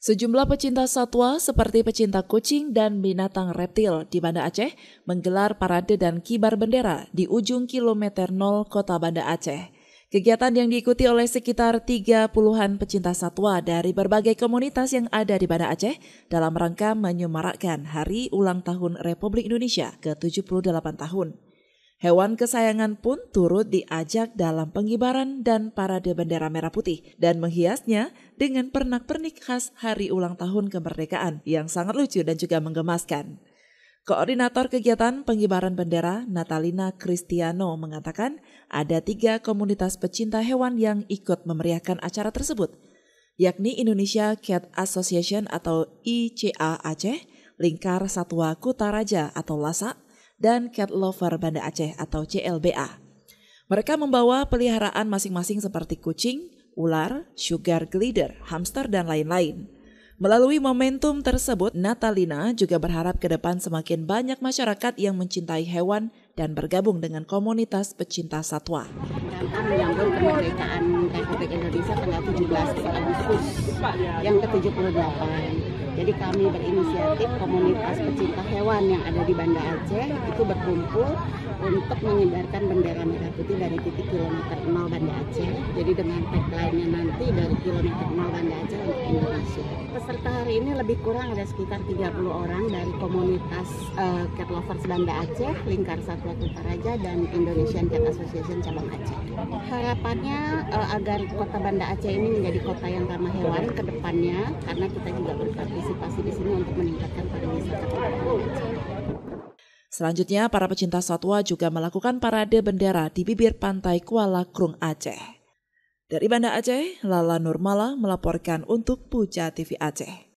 Sejumlah pecinta satwa seperti pecinta kucing dan binatang reptil di Banda Aceh menggelar parade dan kibar bendera di ujung kilometer 0 kota Banda Aceh. Kegiatan yang diikuti oleh sekitar 30-an pecinta satwa dari berbagai komunitas yang ada di Banda Aceh dalam rangka menyemarakkan Hari Ulang Tahun Republik Indonesia ke-78 tahun. Hewan kesayangan pun turut diajak dalam pengibaran dan parade bendera merah putih dan menghiasnya dengan pernak-pernik khas hari ulang tahun kemerdekaan yang sangat lucu dan juga menggemaskan. Koordinator kegiatan pengibaran bendera Natalina Cristiano mengatakan ada tiga komunitas pecinta hewan yang ikut memeriahkan acara tersebut, yakni Indonesia Cat Association atau ICA Aceh, Lingkar Satwa Kutaraja atau LASA, dan Cat Lover Banda Aceh atau CLBA. Mereka membawa peliharaan masing-masing seperti kucing, ular, sugar glider, hamster, dan lain-lain. Melalui momentum tersebut, Natalina juga berharap ke depan semakin banyak masyarakat yang mencintai hewan dan bergabung dengan komunitas pecinta satwa. Kita menyambut kemerdekaan Republik Indonesia tanggal 17 Agustus yang ke-78. Jadi kami berinisiatif komunitas pecinta hewan yang ada di Banda Aceh itu berkumpul untuk menyebarkan bendera merah putih dari titik kilometer 0 Banda Aceh. Jadi dengan tagline-nya nanti dari kilometer 0 Banda Aceh untuk Indonesia. Peserta hari ini lebih kurang ada sekitar 30 orang dari komunitas uh, cat lovers Banda Aceh, Lingkar Satwa Kutaraja dan Indonesian Cat Association cabang Aceh. Harapannya uh, agar kota Banda Aceh ini menjadi kota yang ramah hewan ke depannya karena kita juga berpartisipasi partisipasi di sini untuk meningkatkan pariwisata Selanjutnya, para pecinta satwa juga melakukan parade bendera di bibir pantai Kuala Krung Aceh. Dari Banda Aceh, Lala Nurmala melaporkan untuk Puja TV Aceh.